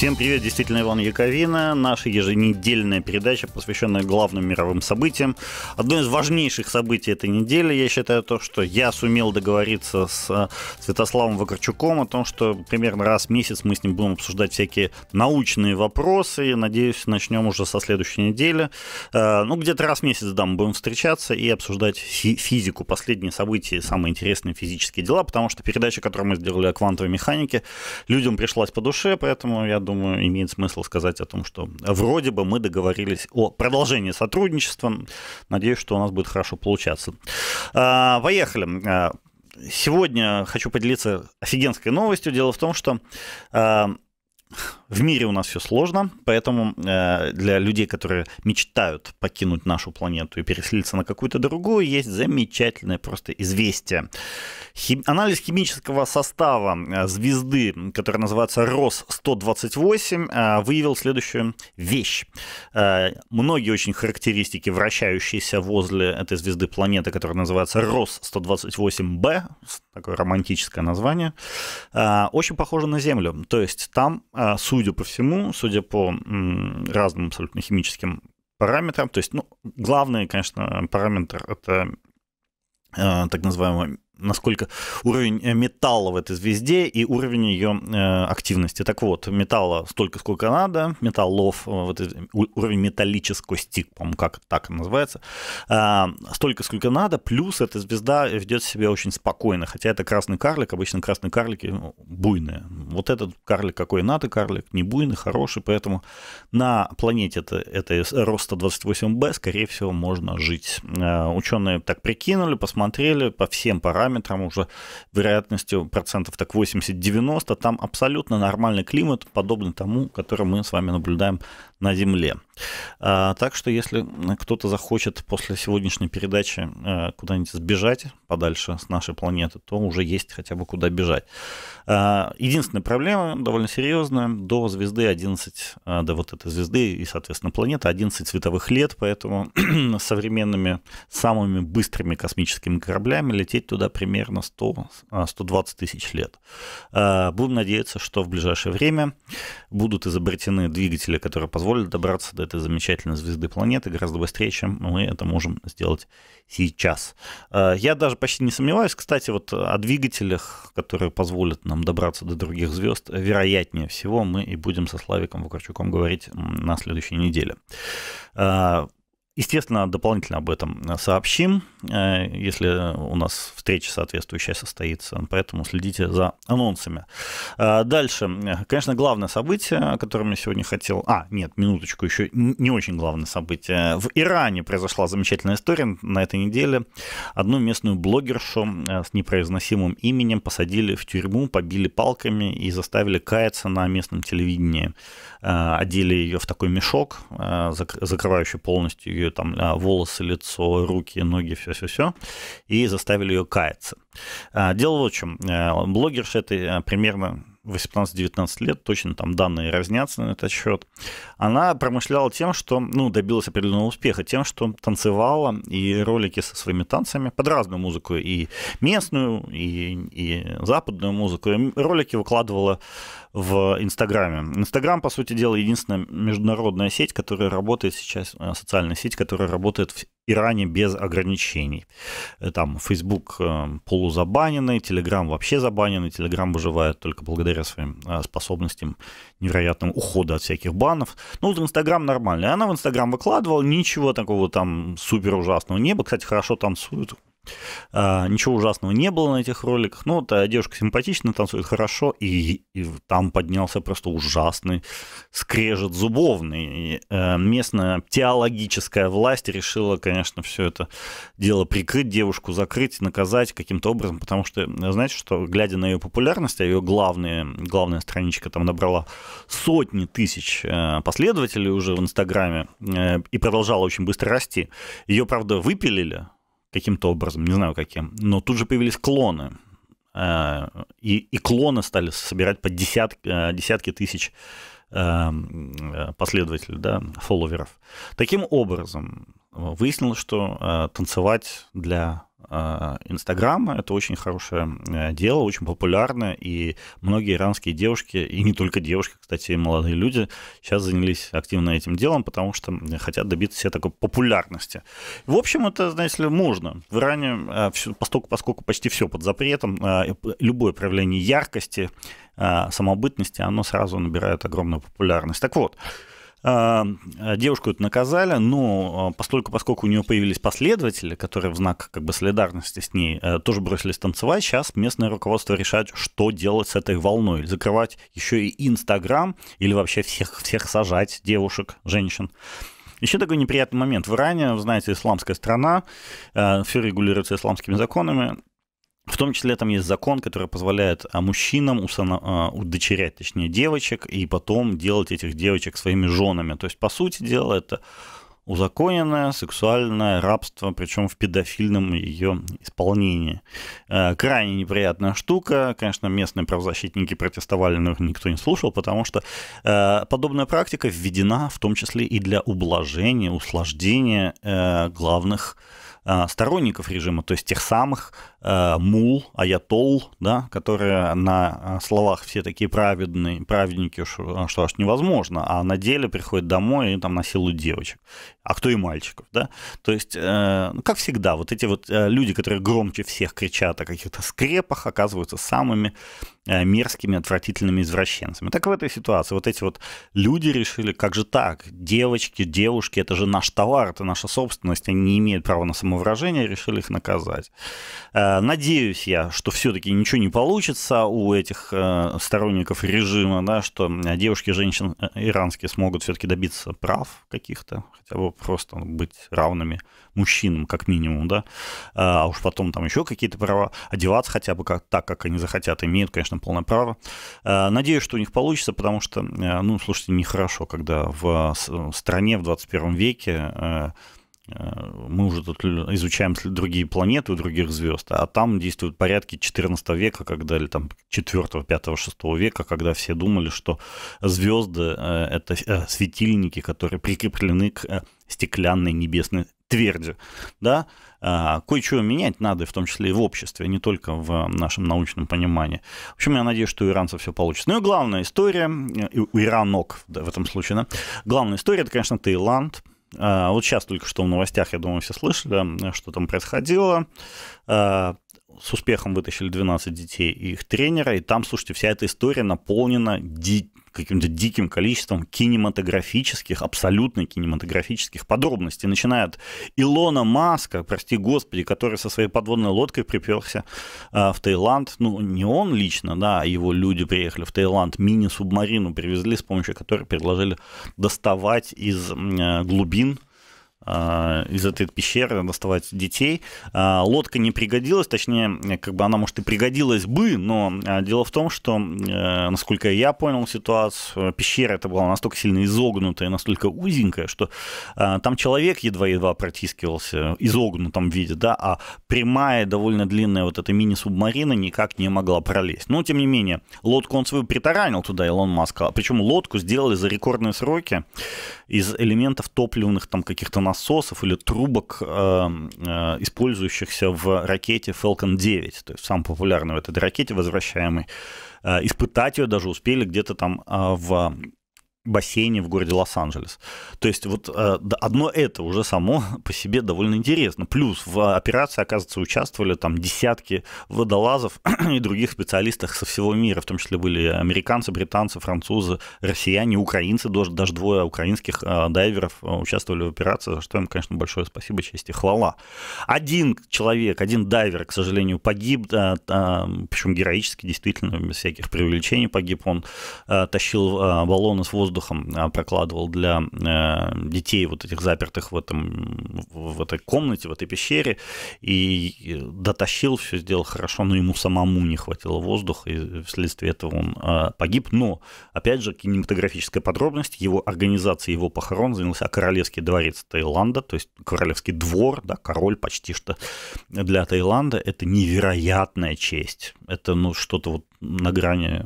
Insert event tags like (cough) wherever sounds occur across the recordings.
Всем привет, действительно Иван Яковина. Наша еженедельная передача, посвященная главным мировым событиям. Одно из важнейших событий этой недели, я считаю, то, что я сумел договориться с э, Святославом Вакарчуком о том, что примерно раз в месяц мы с ним будем обсуждать всякие научные вопросы. надеюсь, начнем уже со следующей недели. Э, ну, где-то раз в месяц, да, мы будем встречаться и обсуждать физику, последние события, самые интересные физические дела, потому что передача, которую мы сделали о квантовой механике, людям пришлась по душе, поэтому я думаю, имеет смысл сказать о том, что вроде бы мы договорились о продолжении сотрудничества. Надеюсь, что у нас будет хорошо получаться. А, поехали. А, сегодня хочу поделиться офигенской новостью. Дело в том, что а, в мире у нас все сложно, поэтому э, для людей, которые мечтают покинуть нашу планету и переселиться на какую-то другую, есть замечательное просто известие. Хим... Анализ химического состава э, звезды, которая называется РОС-128, э, выявил следующую вещь. Многие очень характеристики, вращающиеся возле этой звезды планеты, которая называется РОС-128b, такое романтическое название, очень похожи на Землю. То есть там суть судя по всему, судя по разным абсолютно химическим параметрам, то есть, ну, главный, конечно, параметр — это э, так называемый насколько уровень э, металла в этой звезде и уровень ее э, активности. Так вот, металла столько, сколько надо, металлов, э, вот этот, уровень металлическости, по-моему, как так называется, столько, сколько надо, плюс эта звезда ведет себя очень спокойно, хотя это красный карлик, обычно красные карлики ну, буйные. Вот этот карлик какой надо, карлик не буйный, хороший, поэтому на планете это, это роста 28b, скорее всего, можно жить. Ученые так прикинули, посмотрели по всем параметрам, параметрам уже вероятностью процентов так 80-90, там абсолютно нормальный климат, подобный тому, который мы с вами наблюдаем на Земле. А, так что, если кто-то захочет после сегодняшней передачи э, куда-нибудь сбежать подальше с нашей планеты, то уже есть хотя бы куда бежать. А, единственная проблема, довольно серьезная, до звезды 11, э, до вот этой звезды и, соответственно, планеты 11 световых лет, поэтому (clears throat) современными, самыми быстрыми космическими кораблями лететь туда примерно 100-120 э, тысяч лет. А, будем надеяться, что в ближайшее время будут изобретены двигатели, которые позволят позволит добраться до этой замечательной звезды планеты гораздо быстрее, чем мы это можем сделать сейчас. Э, я даже почти не сомневаюсь, кстати, вот о двигателях, которые позволят нам добраться до других звезд, вероятнее всего мы и будем со Славиком Вакарчуком говорить на следующей неделе. Э, Естественно, дополнительно об этом э, сообщим, э, если у нас встреча соответствующая состоится. Поэтому следите за анонсами. Э, дальше. Конечно, главное событие, о котором я сегодня хотел... А, нет, минуточку, еще не очень главное событие. В Иране произошла замечательная история на этой неделе. Одну местную блогершу с непроизносимым именем посадили в тюрьму, побили палками и заставили каяться на местном телевидении. Одели ее в такой мешок, закрывающий полностью ее ее там а, волосы, лицо, руки, ноги, все-все-все, и заставили ее каяться. А, дело в чем. Э, блогерша это э, примерно 18-19 лет, точно там данные разнятся на этот счет, она промышляла тем, что, ну, добилась определенного успеха, тем, что танцевала и ролики со своими танцами под разную музыку, и местную, и, и западную музыку, и ролики выкладывала в Инстаграме. Инстаграм, по сути дела, единственная международная сеть, которая работает сейчас, э, социальная сеть, которая работает в Иране без ограничений. Э, там Facebook э, полузабаненный, Telegram вообще забаненный, Telegram выживает только благодаря своим способностям невероятного ухода от всяких банов. Ну, вот Инстаграм нормальный. Она в Инстаграм выкладывала, ничего такого там супер ужасного не было. Кстати, хорошо танцуют. А, ничего ужасного не было на этих роликах. Ну, та девушка симпатичная, танцует хорошо, и, и там поднялся просто ужасный скрежет зубовный. И, э, местная теологическая власть решила, конечно, все это дело прикрыть, девушку закрыть, наказать каким-то образом, потому что, знаете, что, глядя на ее популярность, а ее главные, главная страничка там набрала сотни тысяч э, последователей уже в Инстаграме э, и продолжала очень быстро расти. Ее, правда, выпилили, каким-то образом, не знаю каким. Но тут же появились клоны. Э, и, и клоны стали собирать по десят, э, десятки тысяч эм, э, последователей, да, фолловеров. Таким образом, выяснилось, что танцевать для а, Инстаграма. Это очень хорошее э, дело, очень популярно, и многие иранские девушки, и не только девушки, кстати, и молодые люди, сейчас занялись активно этим делом, потому что хотят добиться себе такой популярности. В общем, это, знаете ли, можно. В Иране, э, поскольку, поскольку почти все под запретом, э, любое проявление яркости, самобытности, оно сразу набирает огромную популярность. Так вот, а, девушку это наказали, но а, поскольку, поскольку у нее появились последователи, которые в знак как бы солидарности с ней э, тоже бросились танцевать, сейчас местное руководство решает, что делать с этой волной. Закрывать еще и Инстаграм или вообще всех, всех сажать, девушек, женщин. Еще такой неприятный момент. В Иране, вы знаете, исламская страна, э, все регулируется исламскими законами. В том числе там есть закон, который позволяет а, мужчинам усона... А, удочерять, точнее, девочек, и потом делать этих девочек своими женами. То есть, по сути дела, это узаконенное сексуальное рабство, причем в педофильном ее исполнении. Э, крайне неприятная штука. Конечно, местные правозащитники протестовали, но их никто не слушал, потому что э, подобная практика введена в том числе и для ублажения, усложнения э, главных Э, сторонников режима, то есть тех самых э, мул, аятол, да, которые на э, словах все такие праведные, праведники, что, что аж невозможно, а на деле приходят домой и там насилуют девочек, а кто и мальчиков, да. То есть, ну, как всегда, вот эти вот люди, которые громче всех кричат о каких-то скрепах, оказываются самыми Э, мерзкими, отвратительными извращенцами. Так в этой ситуации вот эти вот люди решили, как же так, девочки, девушки, это же наш товар, это наша собственность, они не имеют права на самовыражение, решили их наказать. Э, надеюсь я, что все-таки ничего не получится у этих э, сторонников режима, да, что девушки, женщин иранские смогут все-таки добиться прав каких-то, хотя бы просто быть равными мужчинам, как минимум, да, а уж потом там еще какие-то права, одеваться хотя бы как, так, как они захотят, имеют, конечно, конечно, полное право. Э, надеюсь, что у них получится, потому что, э, ну, слушайте, нехорошо, когда в стране в 21 веке э, мы уже тут изучаем другие планеты у других звезд, а там действуют порядки 14 века, когда, или там 4, 5, 6 века, когда все думали, что звезды — это светильники, которые прикреплены к стеклянной небесной тверди, да, а, кое-чего менять надо, в том числе и в обществе, не только в нашем научном понимании. В общем, я надеюсь, что у иранцев все получится. Ну и главная история, э, у иранок да, в этом случае, да, главная история, это, конечно, Таиланд, а, вот сейчас только что в новостях, я думаю, все слышали, что там происходило. А, с успехом вытащили 12 детей и их тренера. И там, слушайте, вся эта история наполнена ди- каким-то диким количеством кинематографических, абсолютно кинематографических подробностей, начиная от Илона Маска, прости господи, который со своей подводной лодкой приперся а, в Таиланд, ну, не он лично, да, а его люди приехали в Таиланд, мини-субмарину привезли, с помощью которой предложили доставать из э, глубин Э, из этой пещеры доставать детей. Э, лодка не пригодилась, точнее, как бы она, может, и пригодилась бы, но э, дело в том, что, насколько я понял ситуацию, пещера это была настолько сильно изогнутая, настолько узенькая, что там человек едва-едва протискивался в изогнутом виде, да, а прямая, довольно длинная вот эта мини-субмарина никак не могла пролезть. Но, тем не менее, лодку он свою притаранил туда, Илон Маск, а причем лодку сделали за рекордные сроки, из элементов топливных там каких-то насосов или трубок, э, э, использующихся в ракете Falcon 9, то есть самой популярной в этой ракете возвращаемой. Э, испытать ее даже успели где-то там э, в бассейне в городе Лос-Анджелес. То есть вот э, одно это уже само (laughs) по себе довольно интересно. Плюс в операции, оказывается, участвовали там десятки водолазов (clears throat) и других специалистов со всего мира, в том числе были американцы, британцы, французы, россияне, украинцы, даже, даже двое украинских э, дайверов э, участвовали в операции, за что им, конечно, большое спасибо, честь и хвала. Один человек, один дайвер, к сожалению, погиб, причем героически, действительно, без всяких преувеличений погиб, он тащил баллоны с воздуха воздухом а, прокладывал для э, детей вот этих запертых в, этом, в этой комнате, в этой пещере, и э, дотащил, все сделал хорошо, но ему самому не хватило воздуха, и вследствие этого он а, погиб. Но, опять же, кинематографическая подробность, его организация его похорон занялся королевский дворец Таиланда, то есть королевский двор, да, король почти что для Таиланда, это невероятная честь. Это, ну, что-то вот на грани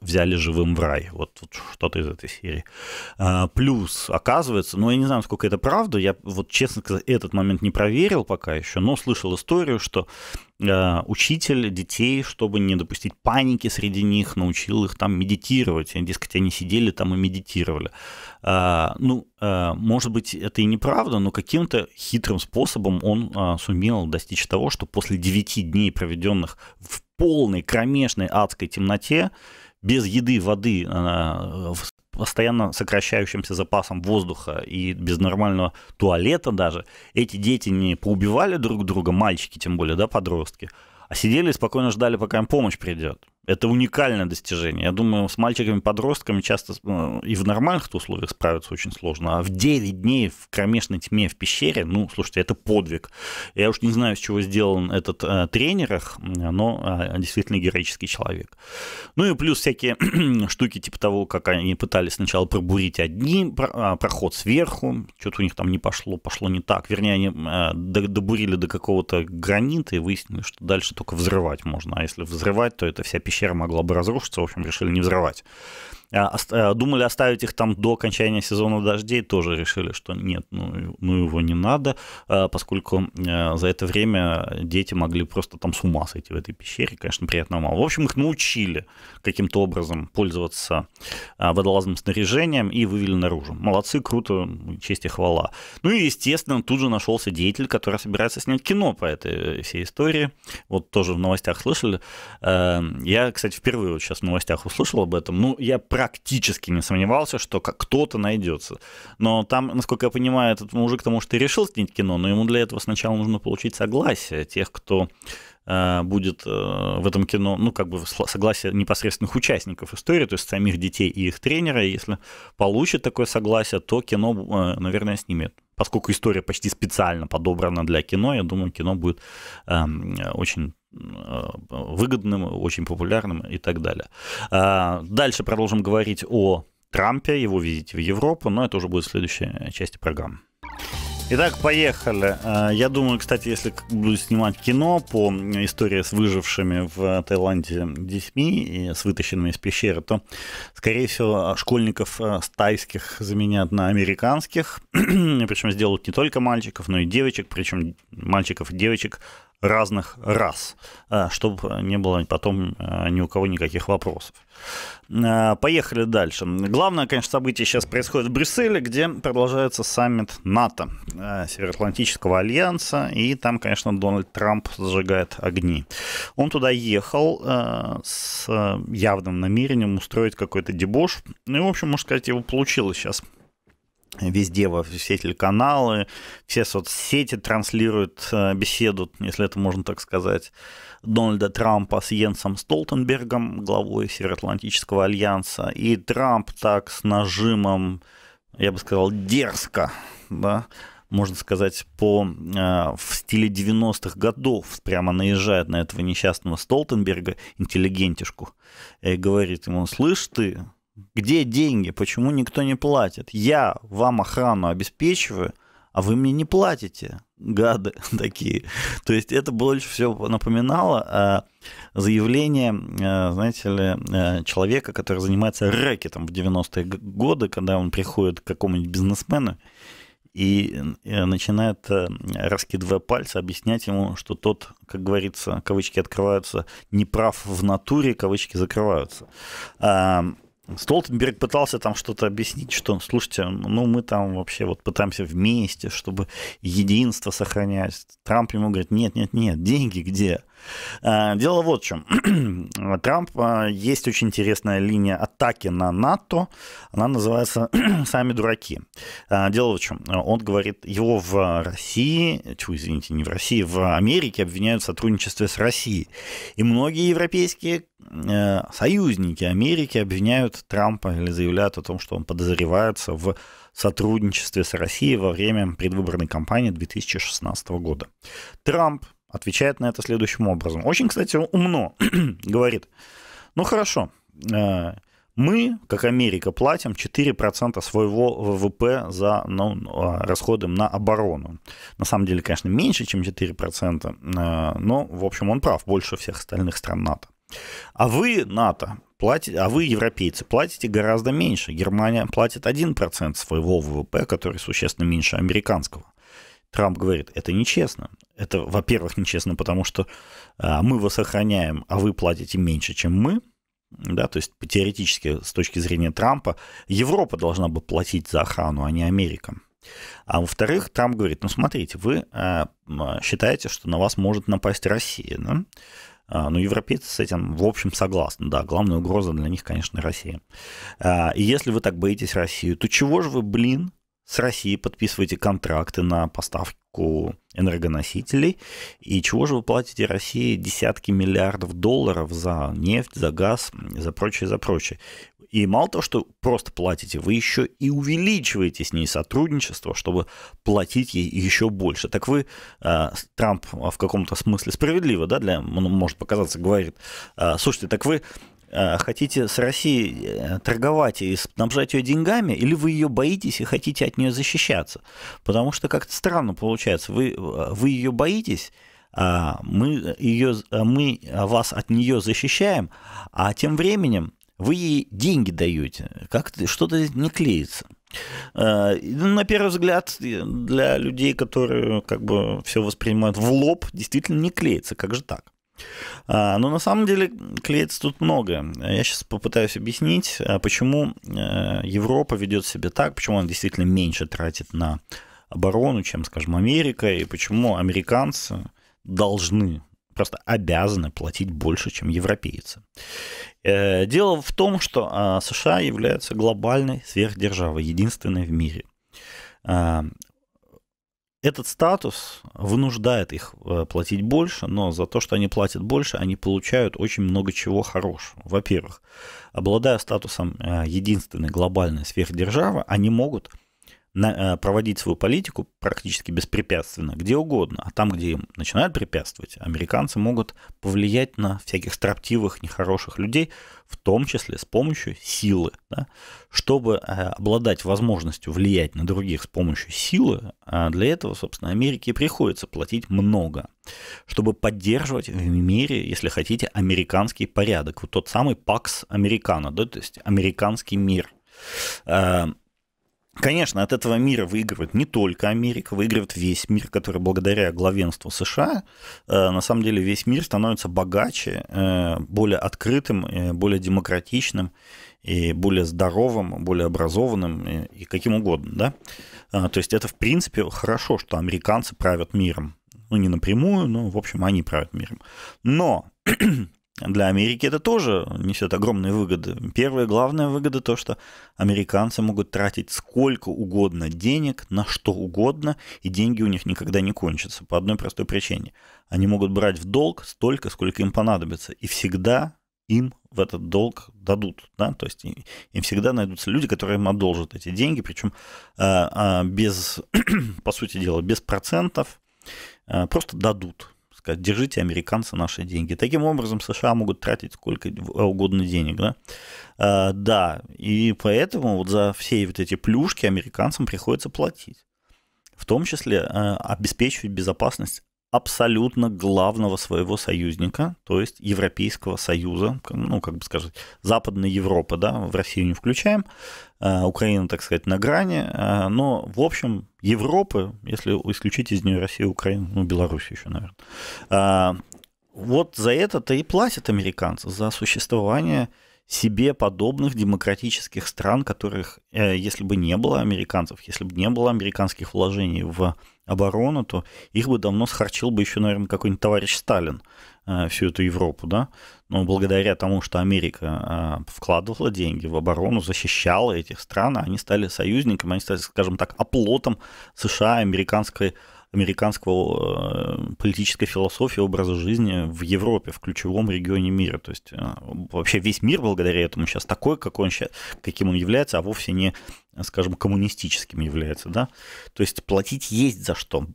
взяли живым в рай. Вот, вот что-то из этой серии. А, плюс, оказывается, ну, я не знаю, сколько это правда, я вот, честно сказать, этот момент не проверил пока еще, но слышал историю, что а, учитель детей, чтобы не допустить паники среди них, научил их там медитировать. И, дескать, они сидели там и медитировали. А, ну, может быть, это и неправда, но каким-то хитрым способом он сумел достичь того, что после 9 дней, проведенных в полной, кромешной, адской темноте, без еды, воды, с э, постоянно сокращающимся запасом воздуха и без нормального туалета даже, эти дети не поубивали друг друга, мальчики тем более, да, подростки, а сидели и спокойно ждали, пока им помощь придет. Это уникальное достижение. Я думаю, с мальчиками-подростками часто э, и в нормальных условиях справиться очень сложно, а в 9 дней в кромешной тьме в пещере, ну, слушайте, это подвиг. Я уж не знаю, с чего сделан этот э, тренер, их, но э, действительно героический человек. Ну и плюс всякие (clears throat) штуки типа того, как они пытались сначала пробурить одни, про, а, проход сверху, что-то у них там не пошло, пошло не так. Вернее, они э, добурили до какого-то гранита и выяснили, что дальше только взрывать можно, а если взрывать, то это вся пещера пещера могла бы разрушиться, в общем, решили не взрывать. А, э, думали оставить их там до окончания сезона дождей, тоже решили, что нет, ну, ну его не надо, а, поскольку э, за это время дети могли просто там с ума сойти в этой пещере, конечно, приятно мало. В общем, их научили каким-то образом пользоваться а, водолазным снаряжением и вывели наружу. Молодцы, круто, честь и хвала. Ну и, естественно, тут же нашелся деятель, который собирается снять кино по этой э, всей истории. Вот тоже в новостях слышали. Эм, я, кстати, впервые вот сейчас в новостях услышал об этом. Ну, я практически не сомневался, что кто-то найдется. Но там, насколько я понимаю, этот мужик, потому что и решил снять кино, но ему для этого сначала нужно получить согласие тех, кто э, будет э, в этом кино, ну, как бы согласие непосредственных участников истории, то есть самих детей и их тренера. Если получит такое согласие, то кино, э, наверное, снимет. Поскольку история почти специально подобрана для кино, я думаю, кино будет эм, очень выгодным, очень популярным и так далее. А, дальше продолжим говорить о Трампе, его визите в Европу, но это уже будет следующая э, часть программы. Итак, поехали. А, я думаю, кстати, если буду снимать кино по истории с выжившими в э, Таиланде детьми и с вытащенными из пещеры, то, скорее всего, школьников с э, тайских заменят на американских. (clears throat) причем сделают не только мальчиков, но и девочек. Причем мальчиков и девочек разных рас, э, чтобы не было потом э, ни у кого никаких вопросов. Э, поехали дальше. Главное, конечно, событие сейчас происходит в Брюсселе, где продолжается саммит НАТО, Североатлантического альянса, и там, конечно, Дональд Трамп зажигает огни. Он туда ехал с явным намерением устроить какой-то дебош, ну и, в общем, можно сказать, его получилось сейчас везде, во все телеканалы, все соцсети транслируют э, беседу, если это можно так сказать, Дональда Трампа с Йенсом Столтенбергом, главой Североатлантического альянса. И Трамп так с нажимом, я бы сказал, дерзко, да, можно сказать, по, э, в стиле 90-х годов прямо наезжает на этого несчастного Столтенберга, интеллигентишку, и говорит ему, слышь ты, где деньги? Почему никто не платит? Я вам охрану обеспечиваю, а вы мне не платите, гады (laughs) такие. То есть это больше всего напоминало а, заявление, а, знаете ли, а, человека, который занимается рэкетом в 90-е годы, когда он приходит к какому-нибудь бизнесмену и начинает, раскидывая пальцы, объяснять ему, что тот, как говорится, кавычки открываются, не прав в натуре, кавычки закрываются. Столтенберг пытался там что-то объяснить, что, слушайте, ну мы там вообще вот пытаемся вместе, чтобы единство сохранять. Трамп ему говорит, нет, нет, нет, деньги где? Э, дело вот в чем. (clears throat) Трамп э, есть очень интересная линия атаки на НАТО. Она называется (clears throat) «Сами дураки». Э, дело вот в чем. Он говорит, его в России, тьфу, извините, не в России, в Америке обвиняют в сотрудничестве с Россией. И многие европейские союзники Америки обвиняют Трампа или заявляют о том, что он подозревается в сотрудничестве с Россией во время предвыборной кампании 2016 года. Трамп отвечает на это следующим образом. Очень, кстати, умно (clears throat) говорит. Ну хорошо, э, мы, как Америка, платим 4% своего ВВП за ну, а, расходы на оборону. На самом деле, конечно, меньше, чем 4%, э, но, в общем, он прав, больше всех остальных стран НАТО. А вы, НАТО, платите, а вы, европейцы, платите гораздо меньше. Германия платит 1% своего ВВП, который существенно меньше американского. Трамп говорит, это нечестно. Это, во-первых, нечестно, потому что а, мы вас охраняем, а вы платите меньше, чем мы. Да, то есть теоретически, с точки зрения Трампа, Европа должна бы платить за охрану, а не Америка. А во-вторых, Трамп говорит, ну смотрите, вы а, считаете, что на вас может напасть Россия. Да? А, Но ну, европейцы с этим, в общем, согласны. Да, главная угроза для них, конечно, Россия. И если вы так боитесь России, то чего же вы, блин, с Россией подписываете контракты на поставку энергоносителей. И чего же вы платите России десятки миллиардов долларов за нефть, за газ, за прочее, за прочее. И мало того, что просто платите, вы еще и увеличиваете с ней сотрудничество, чтобы платить ей еще больше. Так вы, а, Трамп а, в каком-то смысле справедливо, да, для, ну, может показаться, говорит, а, слушайте, так вы Э, хотите с Россией э, торговать и снабжать ее деньгами, или вы ее боитесь и хотите от нее защищаться. Потому что как-то странно получается. Вы, э, вы ее боитесь, а мы, ее, а мы вас от нее защищаем, а тем временем вы ей деньги даете. Как-то что-то не клеится. На первый взгляд, для людей, которые как бы все воспринимают в лоб, действительно не клеится. Как же так? А, но на самом деле клеится тут много. Я сейчас попытаюсь объяснить, а, почему э, Европа ведет себя так, почему она действительно меньше тратит на оборону, чем, скажем, Америка, и почему американцы должны просто обязаны платить больше, чем европейцы. Э, дело в том, что а, США являются глобальной сверхдержавой, единственной в мире этот статус вынуждает их э, платить больше, но за то, что они платят больше, они получают очень много чего хорошего. Во-первых, обладая статусом э, единственной глобальной сверхдержавы, они могут Э, проводить свою политику практически беспрепятственно, где угодно. А там, где им начинают препятствовать, американцы могут повлиять на всяких строптивых, нехороших людей, в том числе с помощью силы. Да? Чтобы э, обладать возможностью влиять на других с помощью силы, э, для этого, собственно, Америке приходится платить много, чтобы поддерживать в мире, если хотите, американский порядок. Вот тот самый пакс американо, да, то есть американский мир. Конечно, от этого мира выигрывает не только Америка, выигрывает весь мир, который благодаря главенству США, э, на самом деле весь мир становится богаче, э, более открытым, э, более демократичным и более здоровым, более образованным и каким угодно. Да? А, то есть это, в принципе, хорошо, что американцы правят миром. Ну, не напрямую, но, в общем, они правят миром. Но для Америки это тоже несет огромные выгоды. Первая главная выгода то, что американцы могут тратить сколько угодно денег на что угодно, и деньги у них никогда не кончатся по одной простой причине. Они могут брать в долг столько, сколько им понадобится, и всегда им в этот долг дадут. Да? То есть им всегда найдутся люди, которые им одолжат эти деньги, причем а, а, без, (clears throat) по сути дела, без процентов, а, просто дадут сказать, держите, американцы, наши деньги. Таким образом, США могут тратить сколько угодно денег, да? А, да, и поэтому вот за все вот эти плюшки американцам приходится платить. В том числе а, обеспечивать безопасность абсолютно главного своего союзника, то есть Европейского Союза, ну, как бы сказать, Западной Европы, да, в Россию не включаем, э, Украина, так сказать, на грани, э, но, в общем, Европы, если исключить из нее Россию, Украину, ну, Беларусь еще, наверное, э, вот за это-то и платят американцы, за существование себе подобных демократических стран, которых, э, если бы не было американцев, если бы не было американских вложений в оборону, то их бы давно схорчил бы еще, наверное, какой-нибудь товарищ Сталин э, всю эту Европу, да. Но благодаря тому, что Америка а, вкладывала деньги в оборону, защищала этих стран, они стали союзниками, они стали, скажем так, оплотом США, американской американского э, политической философии, образа жизни в Европе, в ключевом регионе мира. То есть э, вообще весь мир благодаря этому сейчас такой, какой он сейчас, каким он является, а вовсе не, скажем, коммунистическим является. Да? То есть платить есть за что.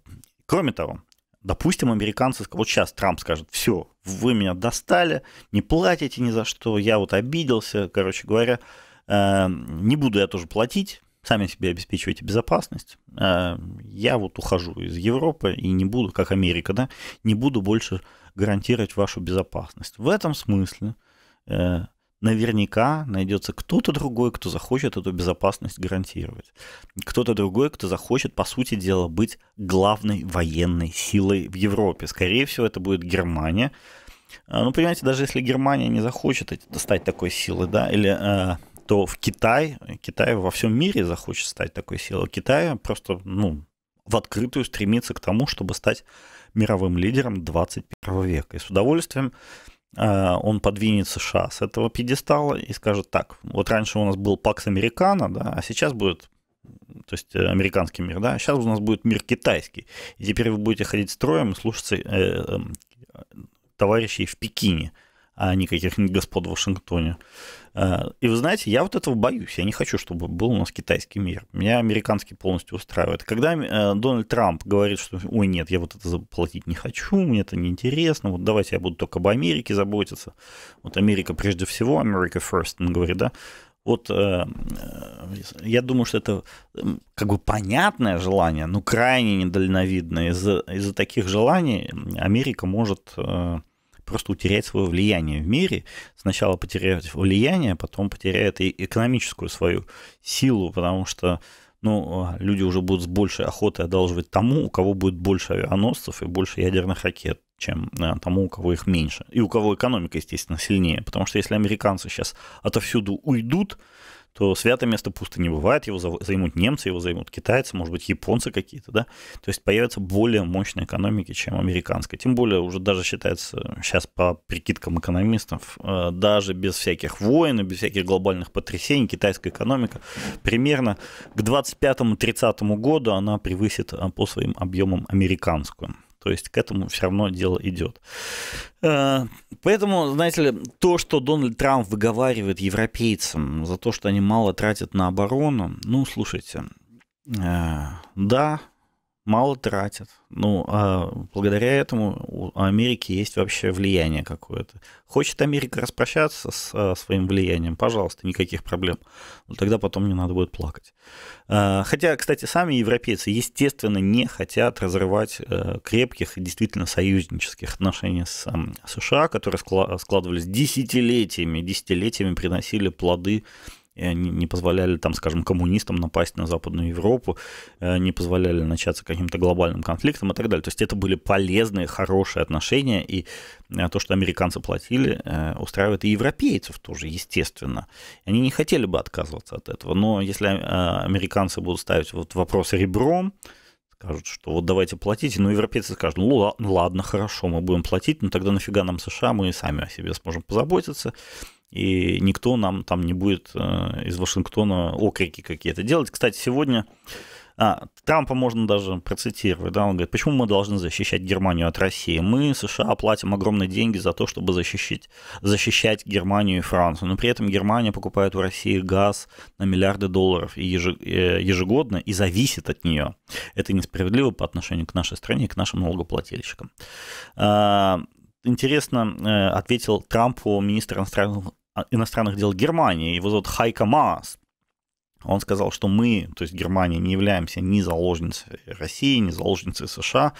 Кроме того, допустим, американцы, вот сейчас Трамп скажет, все, вы меня достали, не платите ни за что, я вот обиделся, короче говоря, э, не буду я тоже платить, сами себе обеспечиваете безопасность. А, я вот ухожу из Европы и не буду, как Америка, да, не буду больше гарантировать вашу безопасность. В этом смысле э, наверняка найдется кто-то другой, кто захочет эту безопасность гарантировать. Кто-то другой, кто захочет, по сути дела, быть главной военной силой в Европе. Скорее всего, это будет Германия. А, ну, понимаете, даже если Германия не захочет стать такой силой, да, или э, то в Китай, Китай во всем мире захочет стать такой силой. Китай просто, ну, в открытую стремится к тому, чтобы стать мировым лидером 21 века. И с удовольствием а, он подвинет США с этого пьедестала и скажет так, вот раньше у нас был Пакс Американо, да, а сейчас будет то есть э, американский мир, да, сейчас а у нас будет мир китайский. И теперь вы будете ходить строем и слушаться э, э, товарищей в Пекине а не каких-нибудь господ в Вашингтоне. А, и вы знаете, я вот этого боюсь. Я не хочу, чтобы был у нас китайский мир. Меня американский полностью устраивает. Когда э, Дональд Трамп говорит, что ой, нет, я вот это заплатить не хочу, мне это неинтересно, вот давайте я буду только об Америке заботиться. Вот Америка прежде всего, Америка first, он говорит, да. Вот э, э, я думаю, что это как бы понятное желание, но крайне недальновидное. Из-за из таких желаний Америка может просто утерять свое влияние в мире. Сначала потерять влияние, потом потеряет и экономическую свою силу, потому что ну, люди уже будут с большей охотой одолживать тому, у кого будет больше авианосцев и больше ядерных ракет, чем э, тому, у кого их меньше. И у кого экономика, естественно, сильнее. Потому что если американцы сейчас отовсюду уйдут, то святое место пусто не бывает, его займут немцы, его займут китайцы, может быть, японцы какие-то, да, то есть появятся более мощные экономики, чем американская, тем более уже даже считается сейчас по прикидкам экономистов, э, даже без всяких войн и без всяких глобальных потрясений китайская экономика примерно к 25-30 году она превысит э, по своим объемам американскую. То есть к этому все равно дело идет. Э, поэтому, знаете ли, то, что Дональд Трамп выговаривает европейцам за то, что они мало тратят на оборону, ну, слушайте, э, да, мало тратят. Ну, а благодаря этому у Америки есть вообще влияние какое-то. Хочет Америка распрощаться с а, своим влиянием, пожалуйста, никаких проблем. Но ну, тогда потом не надо будет плакать. А, хотя, кстати, сами европейцы, естественно, не хотят разрывать э, крепких и действительно союзнических отношений с США, которые складывались десятилетиями, десятилетиями приносили плоды и они не позволяли, там, скажем, коммунистам напасть на Западную Европу, э, не позволяли начаться каким-то глобальным конфликтом и так далее. То есть это были полезные, хорошие отношения, и э, то, что американцы платили, э, устраивает и европейцев тоже, естественно. Они не хотели бы отказываться от этого, но если американцы будут ставить вот вопрос ребром, скажут, что вот давайте платите, но европейцы скажут, ну ладно, хорошо, мы будем платить, но тогда нафига нам США, мы и сами о себе сможем позаботиться, и никто нам там не будет э, из Вашингтона окрики какие-то делать. Кстати, сегодня а, Трампа можно даже процитировать, да, он говорит, почему мы должны защищать Германию от России? Мы, США, платим огромные деньги за то, чтобы защищать, защищать Германию и Францию, но при этом Германия покупает у России газ на миллиарды долларов э, ежегодно и зависит от нее. Это несправедливо по отношению к нашей стране и к нашим налогоплательщикам а, интересно э, ответил Трампу министр иностранных, а, иностранных дел Германии, его зовут Хайка Маас. Он сказал, что мы, то есть Германия, не являемся ни заложницей России, ни заложницей США.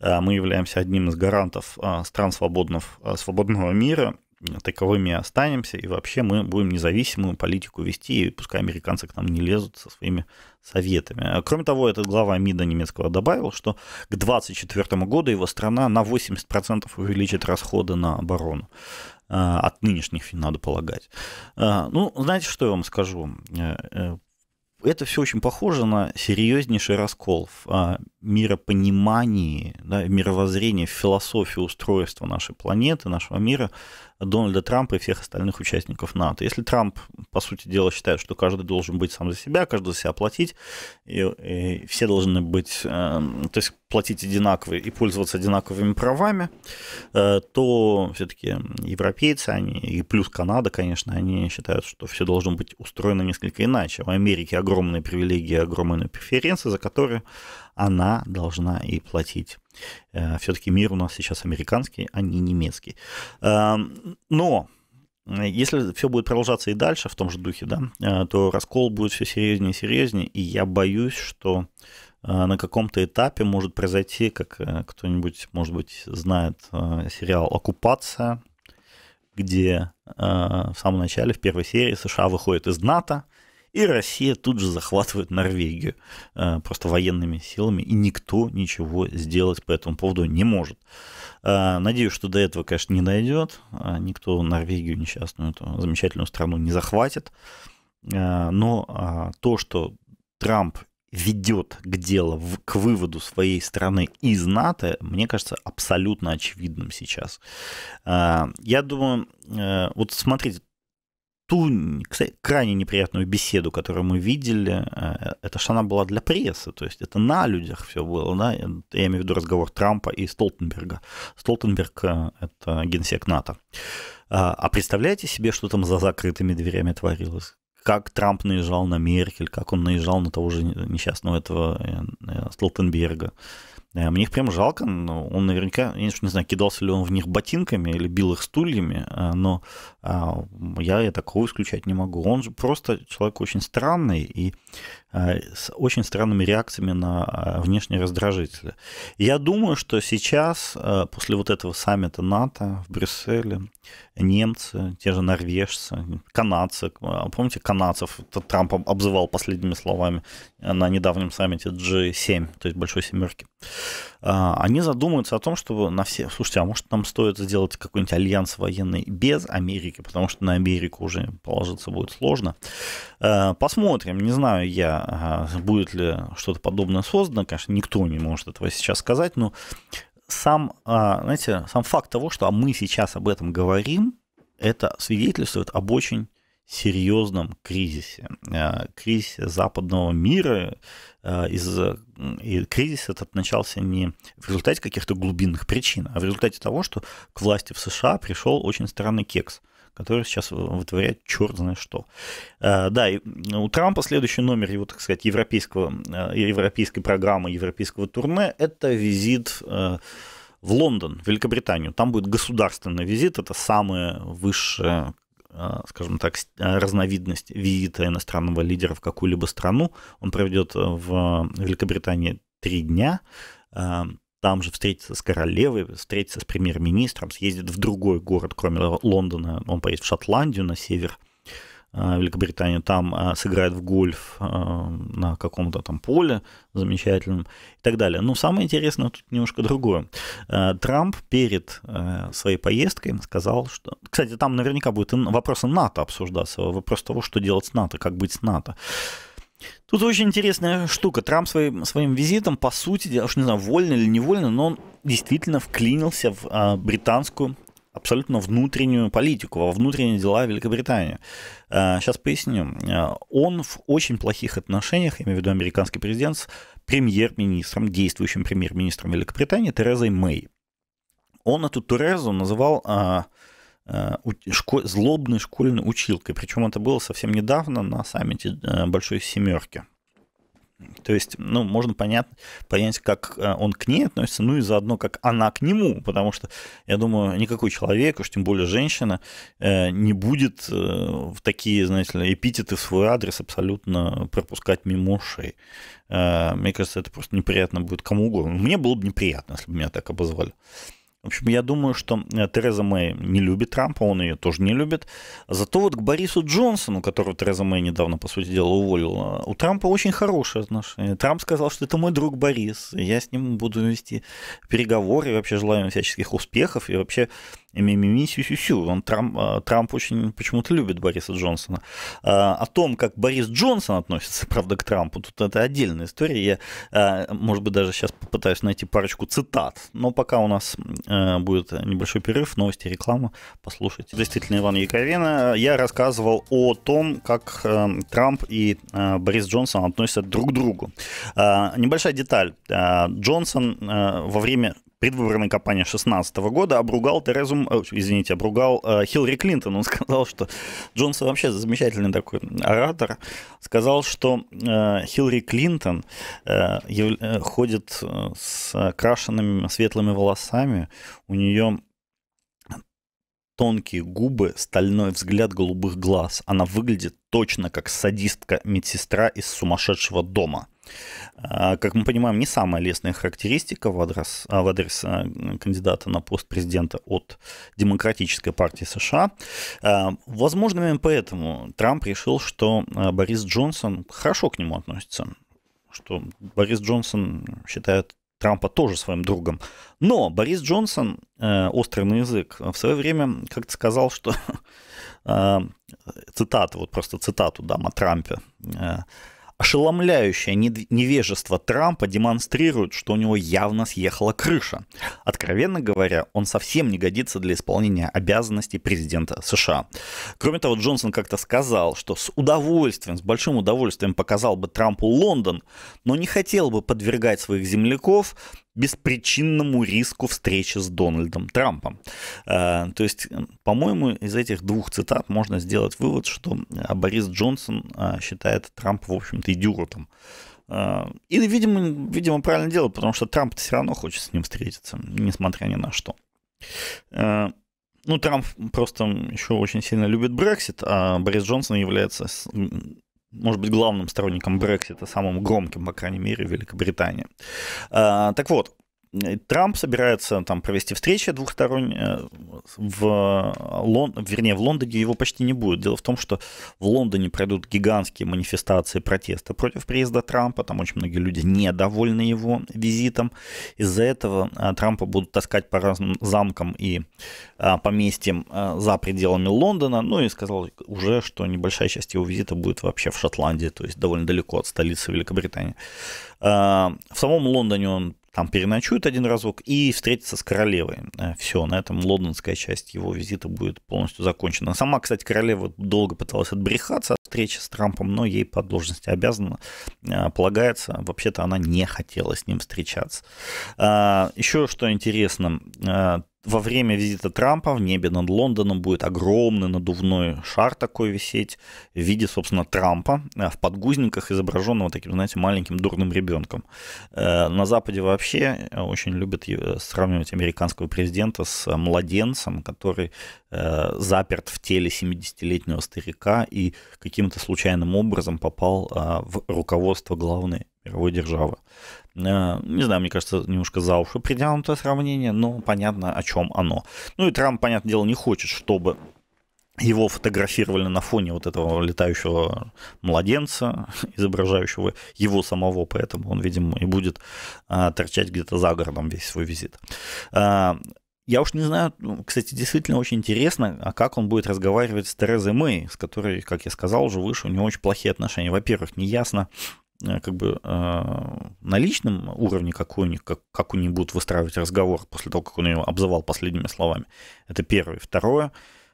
А мы являемся одним из гарантов а, стран свободного, свободного мира. Таковыми останемся. И вообще мы будем независимую политику вести. И пускай американцы к нам не лезут со своими советами. Кроме того, этот глава МИДа немецкого добавил, что к 2024 году его страна на 80% увеличит расходы на оборону. Э, от нынешних, надо полагать. Э, ну, знаете, что я вам скажу? Э, это все очень похоже на серьезнейший раскол в а, миропонимании, да, мировоззрении, в философии устройства нашей планеты, нашего мира Дональда Трампа и всех остальных участников НАТО. Если Трамп, по сути дела, считает, что каждый должен быть сам за себя, каждый за себя платить, и, и все должны быть, э, то есть платить одинаково и пользоваться одинаковыми правами, э, то все-таки европейцы, они, и плюс Канада, конечно, они считают, что все должно быть устроено несколько иначе. В Америке огромные привилегии, огромные преференции, за которые она должна и платить. Э, Все-таки мир у нас сейчас американский, а не немецкий. Эм, но э, если все будет продолжаться и дальше в том же духе, да, э, то раскол будет все серьезнее и серьезнее, и я боюсь, что на каком-то этапе может произойти, как кто-нибудь, может быть, знает сериал «Оккупация», где в самом начале, в первой серии США выходит из НАТО, и Россия тут же захватывает Норвегию э, просто военными силами, и никто ничего сделать по этому поводу не может. Э, надеюсь, что до этого, конечно, не дойдет. А никто Норвегию несчастную, эту замечательную страну не захватит. Э, но а, то, что Трамп ведет к делу, к выводу своей страны из НАТО, мне кажется, абсолютно очевидным сейчас. Я думаю, вот смотрите, ту, кстати, крайне неприятную беседу, которую мы видели, э, это что она была для прессы, то есть это на людях все было, да? я имею в виду разговор Трампа и Столтенберга. Столтенберг э, – это генсек НАТО. А, а представляете себе, что там за закрытыми дверями творилось? как Трамп наезжал на Меркель, как он наезжал на того же несчастного этого э, Столтенберга. Э, мне их прям жалко, но он наверняка, я не знаю, кидался ли он в них ботинками или бил их стульями, э, но я, а, я такого исключать не могу. Он же просто человек очень странный, и Э, с очень странными реакциями на э, внешние раздражители. Я думаю, что сейчас, э, после вот этого саммита НАТО в Брюсселе, немцы, те же норвежцы, канадцы, помните, канадцев Трамп обзывал последними словами на недавнем саммите G7, то есть Большой Семерки, а, они задумаются о том, чтобы на все... Слушайте, а может нам стоит сделать какой-нибудь альянс военный без Америки, потому что на Америку уже положиться будет сложно. Посмотрим, не знаю я, а, будет ли что-то подобное создано, конечно, никто не может этого сейчас сказать, но сам, а, знаете, сам факт того, что мы сейчас об этом говорим, это свидетельствует об очень серьезном кризисе, а, кризисе западного мира. Из, и кризис этот начался не в результате каких-то глубинных причин, а в результате того, что к власти в США пришел очень странный кекс – который сейчас вытворяет черт знает что. Э, да, и у Трампа следующий номер его, так сказать, европейского, э, европейской программы, европейского турне – это визит э, в Лондон, в Великобританию. Там будет государственный визит, это самая высшая скажем так, разновидность визита иностранного лидера в какую-либо страну. Он проведет в Великобритании три дня эм, там же встретится с королевой, встретится с премьер-министром, съездит в другой город, кроме Лондона, он поедет в Шотландию на север а, Великобританию, там а, сыграет в гольф а, на каком-то там поле замечательном и так далее. Но самое интересное тут немножко другое. Трамп перед своей поездкой сказал, что... Кстати, там наверняка будет вопрос НАТО обсуждаться, вопрос того, что делать с НАТО, как быть с НАТО. Тут очень интересная штука. Трамп своим, своим визитом, по сути, я уж не знаю, вольно или невольно, но он действительно вклинился в а, британскую абсолютно внутреннюю политику, во внутренние дела Великобритании. сейчас а, поясню. А, он в очень плохих отношениях, имею в виду американский президент, с премьер-министром, действующим премьер-министром Великобритании Терезой Мэй. Он эту Терезу называл а, Э, злобной школьной училкой. Причем это было совсем недавно на саммите э, Большой Семерки. То есть, ну, можно понять, понять, как э, он к ней относится, ну и заодно, как она к нему, потому что, я думаю, никакой человек, уж тем более женщина, не будет в такие, знаете ли, эпитеты в свой адрес абсолютно пропускать мимо ушей. Мне кажется, это просто неприятно будет кому угодно. Мне было бы неприятно, если бы меня так обозвали. В общем, я думаю, что э, Тереза Мэй не любит Трампа, он ее тоже не любит. Зато вот к Борису Джонсону, которого Тереза Мэй недавно, по сути дела, уволила, у Трампа очень хорошее отношение. Трамп сказал, что это мой друг Борис, я с ним буду вести переговоры, и вообще желаю ему всяческих успехов, и вообще ми-ми-ми, сю-сю-сю. Он, Трамп, а, Трамп очень почему-то любит Бориса Джонсона. А, о том, как Борис Джонсон относится, (laughs) правда, к Трампу, тут это отдельная история. Я, а, может быть, даже сейчас попытаюсь найти парочку цитат. Но пока у нас будет небольшой перерыв, новости, реклама, послушайте. Действительно, Иван Яковина. Я рассказывал о том, как Трамп и Борис Джонсон относятся друг к другу. Небольшая деталь. Джонсон во время предвыборной кампании 2016 года обругал Терезу, извините, обругал э, Хиллари Клинтон. Он (laughs) сказал, что Джонсон вообще замечательный такой оратор, сказал, что э, Хиллари Клинтон э, ходит с крашенными светлыми волосами, у нее тонкие губы, стальной взгляд голубых глаз. Она выглядит точно как садистка-медсестра из сумасшедшего дома. А, как мы понимаем, не самая лестная характеристика в адрес, а, в адрес а, кандидата на пост президента от Демократической партии США. Возможно, именно поэтому Трамп решил, что Борис Джонсон хорошо к нему относится, что Борис Джонсон считает Трампа тоже своим другом. Но Борис Джонсон, э, острый на язык, в свое время как-то сказал, что, э, (laughs) цитата, вот просто цитату дам о Трампе, э, Ошеломляющее невежество Трампа демонстрирует, что у него явно съехала крыша. Откровенно говоря, он совсем не годится для исполнения обязанностей президента США. Кроме того, Джонсон как-то сказал, что с удовольствием, с большим удовольствием показал бы Трампу Лондон, но не хотел бы подвергать своих земляков беспричинному риску встречи с Дональдом Трампом. Э, то есть, э, по-моему, из этих двух цитат можно сделать вывод, что э, Борис Джонсон считает Трампа, в общем-то, идиотом. И, видимо, видимо, правильно делает, потому что Трамп все равно хочет с ним встретиться, несмотря ни на что. Ну, Трамп просто еще очень сильно любит Брексит, а Борис Джонсон является может быть, главным сторонником Брексита, самым громким, по крайней мере, в Великобритании. А, так вот, Трамп собирается там провести встречи двухсторонние э, в Лон... вернее, в Лондоне его почти не будет. Дело в том, что в Лондоне пройдут гигантские манифестации протеста против приезда Трампа. Там очень многие люди недовольны его визитом. Из-за этого э, Трампа будут таскать по разным замкам и э, поместьям за пределами Лондона. Ну и сказал уже, что небольшая часть его визита будет вообще в Шотландии, то есть довольно далеко от столицы Великобритании. В самом Лондоне он там переночует один разок и встретится с королевой. Э, Все, на этом лондонская часть его визита будет полностью закончена. Сама, кстати, королева долго пыталась отбрехаться от встречи с Трампом, но ей по должности обязана, э, полагается. Вообще-то она не хотела с ним встречаться. А, Еще что интересно, э, во время визита Трампа в небе над Лондоном будет огромный надувной шар такой висеть в виде, собственно, Трампа э, в подгузниках, изображенного таким, знаете, маленьким дурным ребенком. Э, на Западе вообще э, очень любят сравнивать американского президента с младенцем, который заперт в теле 70-летнего старика и каким-то случайным образом попал а, в руководство главной мировой державы. Э, не знаю, мне кажется, немножко за уши притянутое сравнение, но понятно, о чем оно. Ну и Трамп, понятное дело, не хочет, чтобы его фотографировали на фоне вот этого летающего младенца, (laughs) изображающего его самого, поэтому он, видимо, и будет а, торчать где-то за городом весь свой визит. А, я уж не знаю, ну, кстати, действительно очень интересно, а как он будет разговаривать с Терезой Мэй, с которой, как я сказал уже выше, у него очень плохие отношения. Во-первых, неясно, Э, как бы э, на личном уровне, как, у них, как, как они будут выстраивать разговор после того, как он ее обзывал последними словами. Это первое. Второе,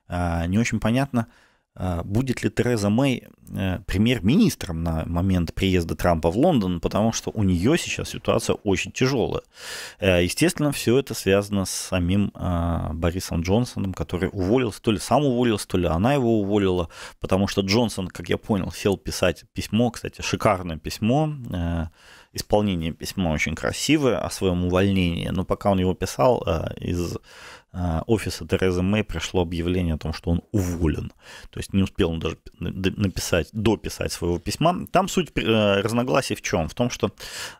э, не очень понятно, а, будет ли Тереза Мэй э, премьер-министром на момент приезда Трампа в Лондон, потому что у нее сейчас ситуация очень тяжелая. Э, естественно, все это связано с самим а, Борисом Джонсоном, который уволился, то ли сам уволился, то ли она его уволила, потому что Джонсон, как я понял, сел писать письмо, кстати, шикарное письмо, э, исполнение письма очень красивое о своем увольнении, но пока он его писал, из а, офиса Терезы Мэй пришло объявление о том, что он уволен. То есть не успел он даже написать, дописать своего письма. Там суть э, разногласий в чем? В том, что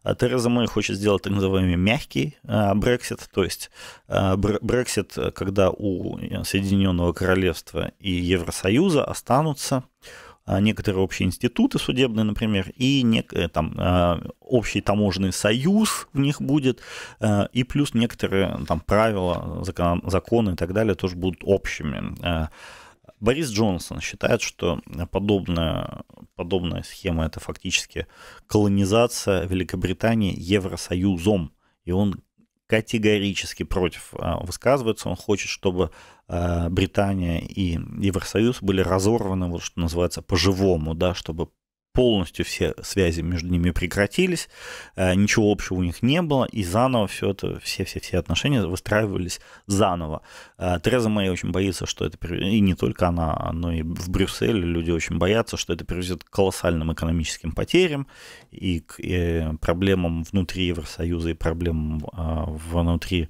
а, Тереза Мэй хочет сделать так называемый мягкий а, Брексит, то есть Брексит, э, когда у э, Соединенного Королевства и Евросоюза останутся а некоторые общие институты судебные, например, и нек, э, там, а, общий таможенный союз в них будет, э, и плюс некоторые там, правила, закон, законы и так далее тоже будут общими. Э, Борис Джонсон считает, что подобная, подобная схема – это фактически колонизация Великобритании Евросоюзом. И он категорически против а, высказывается. Он хочет, чтобы а, Британия и Евросоюз были разорваны, вот что называется, по-живому, да, чтобы полностью все связи между ними прекратились, э, ничего общего у них не было, и заново все это, все-все-все отношения выстраивались заново. Э, Тереза Мэй очень боится, что это, и не только она, но и в Брюсселе люди очень боятся, что это приведет к колоссальным экономическим потерям и к э, проблемам внутри Евросоюза и проблемам внутри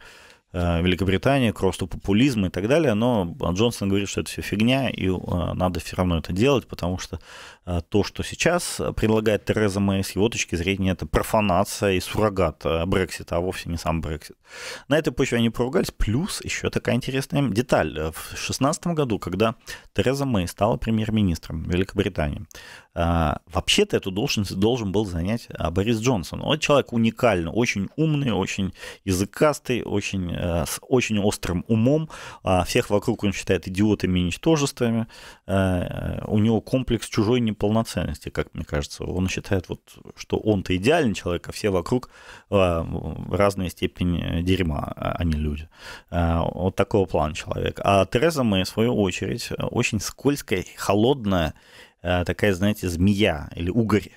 Великобритании, к росту популизма и так далее, но Джонсон говорит, что это все фигня, и надо все равно это делать, потому что Э, то, что сейчас предлагает Тереза Мэй, с его точки зрения, это профанация и суррогат а Брексита, а вовсе не сам Брексит. На этой почве они поругались. Плюс еще такая интересная деталь. В 2016 году, когда Тереза Мэй стала премьер-министром Великобритании, э, вообще-то эту должность должен был занять э, Борис Джонсон. Он человек уникальный, очень умный, очень языкастый, очень, с очень острым умом. А всех вокруг он считает идиотами и ничтожествами. У него комплекс чужой не неполноценности, как мне кажется. Он считает, вот, что он-то идеальный человек, а все вокруг а, разные степени дерьма, а, а не люди. А, вот такого плана человек. А Тереза Мэй, в свою очередь, очень скользкая, холодная, такая, знаете, змея или угорь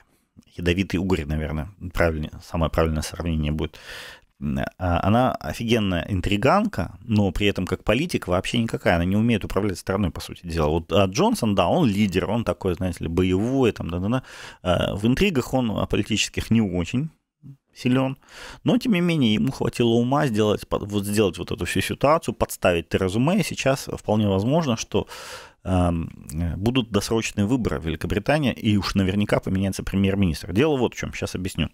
ядовитый угорь, наверное, правильнее, самое правильное сравнение будет. А, она офигенная интриганка, но при этом как политик вообще никакая, она не умеет управлять страной, по сути дела. Вот а Джонсон, да, он лидер, он такой, знаете ли, боевой, там, да-да-да. А, в интригах он а, политических не очень силен, но, тем не менее, ему хватило ума сделать вот, сделать вот эту всю ситуацию, подставить Терезу Мэй. Сейчас вполне возможно, что будут досрочные выборы в Великобритании, и уж наверняка поменяется премьер-министр. Дело вот в чем, а, сейчас объясню.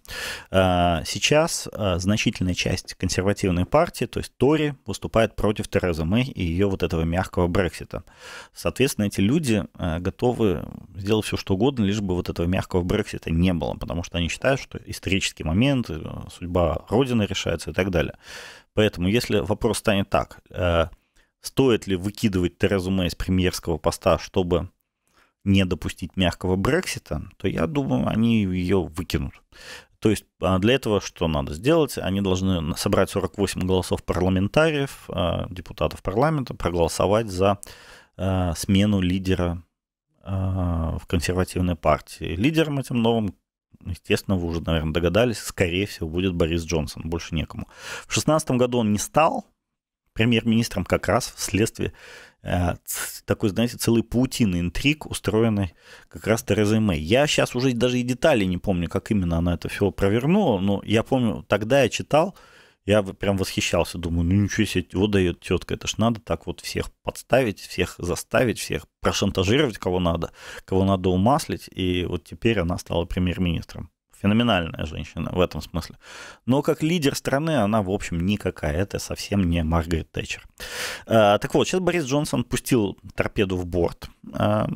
А, сейчас значительная часть консервативной партии, то есть Тори, выступает против Терезы Мэй и ее вот этого мягкого Брексита. Соответственно, эти люди а, готовы сделать все, что угодно, лишь бы вот этого мягкого Брексита не было, потому что они считают, что исторический момент, э, судьба Родины решается и так далее. Поэтому, если вопрос станет так, э, Стоит ли выкидывать Терезу Мэй с премьерского поста, чтобы не допустить мягкого Брексита, то я думаю, они ее выкинут. То есть а, для этого что надо сделать? Они должны собрать 48 голосов парламентариев, а, депутатов парламента, проголосовать за а, смену лидера в консервативной партии. Лидером этим новым, естественно, вы уже, наверное, догадались, скорее всего, будет Борис Джонсон, больше некому. В 2016 году он не стал премьер-министром как раз вследствие э, такой, знаете, целый паутинный интриг, устроенный как раз Терезой Мэй. Я сейчас уже даже и детали не помню, как именно она это все провернула, но я помню, тогда я читал, я прям восхищался, думаю, ну ничего себе, вот дает тетка, это ж надо так вот всех подставить, всех заставить, всех прошантажировать, кого надо, кого надо умаслить, и вот теперь она стала премьер-министром феноменальная женщина в этом смысле. Но как лидер страны она, в общем, никакая. Это совсем не Маргарет Тэтчер. А, так вот, сейчас Борис Джонсон пустил торпеду в борт. А,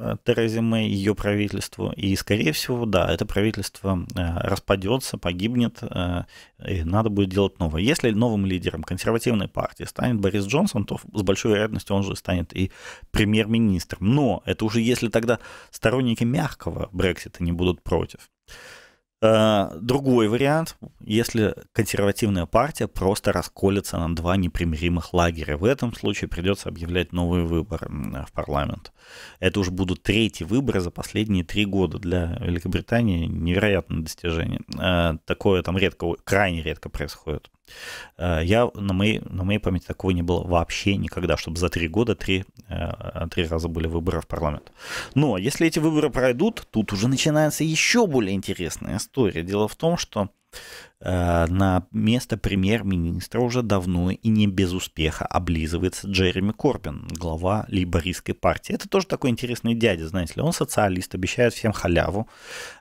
а, Терезе Мэй, ее правительству. И, скорее всего, да, это правительство распадется, погибнет, и надо будет делать новое. Если новым лидером консервативной партии станет Борис Джонсон, то с большой вероятностью он же станет и премьер-министром. Но это уже если тогда сторонники мягкого Брексита не будут против. Э, другой вариант, если консервативная партия просто расколется на два непримиримых лагеря. В этом случае придется объявлять новые выборы в парламент. Это уже будут третьи выборы за последние три года. Для Великобритании невероятное достижение. Э, такое там редко, крайне редко происходит. Э, я на моей, на моей памяти такого не было вообще никогда, чтобы за три года три, э, три раза были выборы в парламент. Но если эти выборы пройдут, тут уже начинается еще более интересная история. Дело в том, что Э, на место премьер-министра уже давно и не без успеха облизывается Джереми Корбин, глава лейбористской партии. Это тоже такой интересный дядя, знаете ли, он социалист, обещает всем халяву.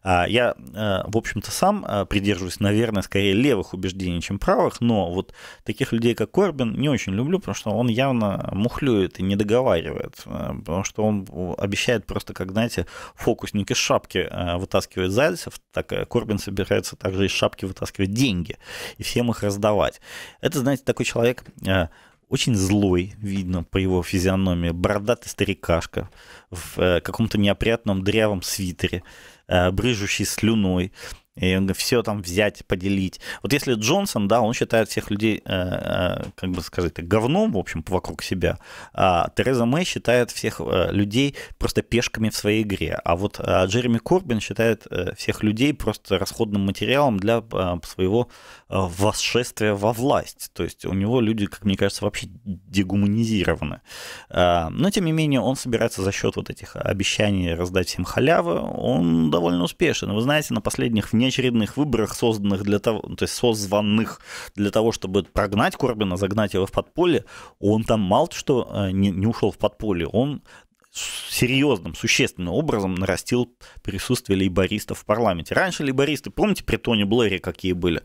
А, я, э, в общем-то, сам э, придерживаюсь, наверное, скорее левых убеждений, чем правых, но вот таких людей, как Корбин, не очень люблю, потому что он явно мухлюет и не договаривает, потому что он обещает просто, как, знаете, фокусник из шапки вытаскивает зайцев, так Корбин собирается также из шапки вытаскивать зарабатывать деньги и всем их раздавать. Это, знаете, такой человек э, очень злой, видно по его физиономии, бородатый старикашка в э, каком-то неопрятном дырявом свитере, э, брыжущий слюной, и он все там взять, поделить. Вот если Джонсон, да, он считает всех людей, э, э, как бы сказать, говном, в общем, вокруг себя, а Тереза Мэй считает всех э, людей просто пешками в своей игре. А вот Джереми Корбин считает всех людей просто расходным материалом для своего Э, восшествие во власть. То есть у него люди, как мне кажется, вообще дегуманизированы. Э, но, тем не менее, он собирается за счет вот этих обещаний раздать всем халявы, он довольно успешен. Вы знаете, на последних внеочередных выборах, созданных для того, то есть созванных для того, чтобы прогнать Корбина, загнать его в подполье, он там мало что э, не, не ушел в подполье, он серьезным, существенным образом нарастил присутствие лейбористов в парламенте. Раньше лейбористы, помните при Тони Блэре какие были?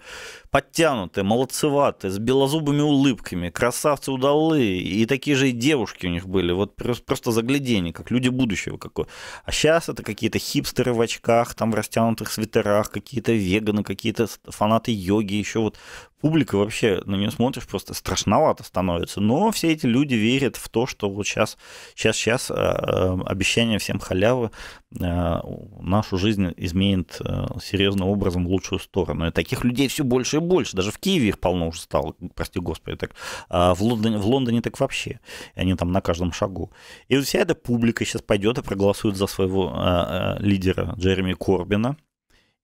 Подтянутые, молодцеватые, с белозубыми улыбками, красавцы удалые, и такие же и девушки у них были, вот просто загляденье, как люди будущего какое. А сейчас это какие-то хипстеры в очках, там в растянутых свитерах, какие-то веганы, какие-то фанаты йоги, еще вот публика вообще на нее смотришь, просто страшновато становится. Но все эти люди верят в то, что вот сейчас, сейчас, сейчас э, э, обещание всем халявы э, нашу жизнь изменит серьезным образом в лучшую сторону. И таких людей все больше и больше. Даже в Киеве их полно уже стало, прости господи, так. А в Лондоне, в Лондоне так вообще. Они там на каждом шагу. И вот вся эта публика сейчас пойдет и проголосует за своего лидера Джереми Корбина.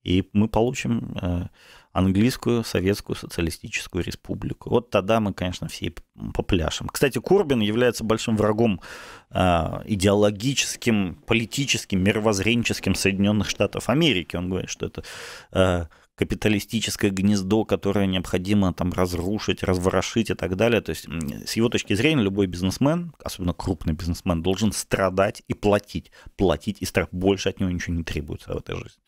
И мы получим английскую советскую социалистическую республику. Вот тогда мы, конечно, все попляшем. Кстати, Корбин является большим врагом э, идеологическим, политическим, мировоззренческим Соединенных Штатов Америки. Он говорит, что это э, капиталистическое гнездо, которое необходимо там разрушить, разворошить и так далее. То есть с его точки зрения любой бизнесмен, особенно крупный бизнесмен, должен страдать и платить. Платить и страх больше от него ничего не требуется в этой жизни.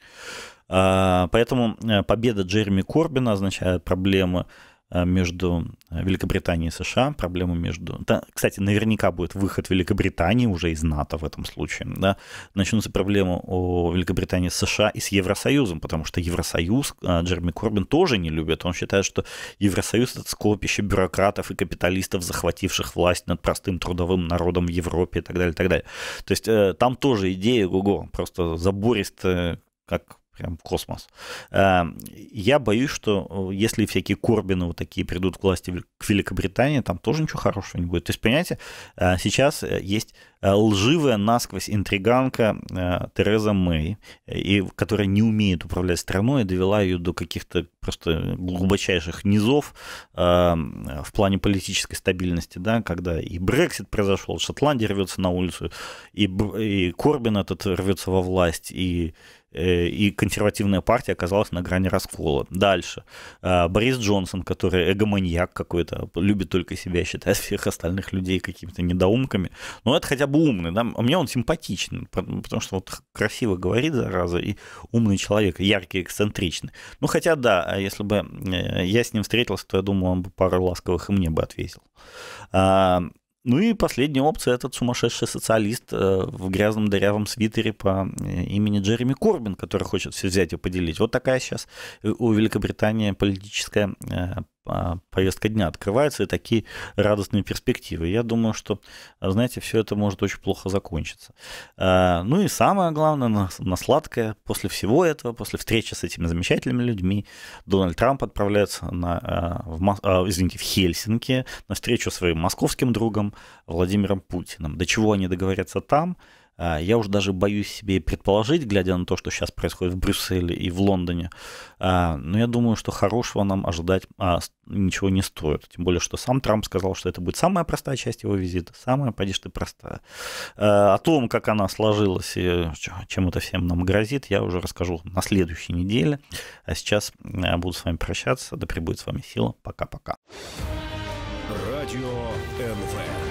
А, поэтому э, победа Джереми Корбина означает проблемы Э, между э, Великобританией и США, проблему между... Да, кстати, наверняка будет выход Великобритании уже из НАТО в этом случае. Да? Начнутся проблемы у Великобритании с США и с Евросоюзом, потому что Евросоюз э, Джереми Корбин тоже не любит. Он считает, что Евросоюз — это скопище бюрократов и капиталистов, захвативших власть над простым трудовым народом в Европе и так далее, и так далее. То есть там тоже идея, го-го, просто забористая, как прям космос. А, я боюсь, что э, если всякие Корбины вот такие придут к власти к Великобритании, там тоже ничего хорошего не будет. То есть, понимаете, а, сейчас э, есть э, лживая насквозь интриганка Тереза Мэй, и, которая не умеет управлять страной, и довела ее до каких-то просто глубочайших низов в плане политической стабильности, да, когда и Брексит произошел, Шотландия рвется на улицу, и, и Корбин этот рвется во власть, и Э, и консервативная партия оказалась на грани раскола. Дальше. А, Борис Джонсон, который эгоманьяк какой-то, любит только себя считает всех остальных людей какими-то недоумками. Но ну, это хотя бы умный, да? Мне он симпатичен, ну, потому что вот красиво говорит, зараза, и умный человек, яркий, эксцентричный. Ну, хотя да, а если бы э, я с ним встретился, то я думаю, он бы пару ласковых и мне бы ответил. А, ну и последняя опция этот сумасшедший социалист э, в грязном дырявом свитере по э, имени Джереми Корбин, который хочет все взять и поделить. Вот такая сейчас у Великобритании политическая э, а, повестка дня открывается и такие радостные перспективы. Я думаю, что, знаете, все это может очень плохо закончиться. А, ну и самое главное, на, на сладкое, после всего этого, после встречи с этими замечательными людьми, Дональд Трамп отправляется на, а, в, извините, в Хельсинки на встречу своим московским другом Владимиром Путиным. До чего они договорятся там – а, я уже даже боюсь себе предположить, глядя на то, что сейчас происходит в Брюсселе и в Лондоне. А, но я думаю, что хорошего нам ожидать а, ничего не стоит. Тем более, что сам Трамп сказал, что это будет самая простая часть его визита. Самая, поди простая. О том, как она сложилась и чем это всем нам грозит, я уже расскажу на следующей неделе. А сейчас я буду с вами прощаться. Да пребудет с вами сила. Пока-пока. Радио НВ.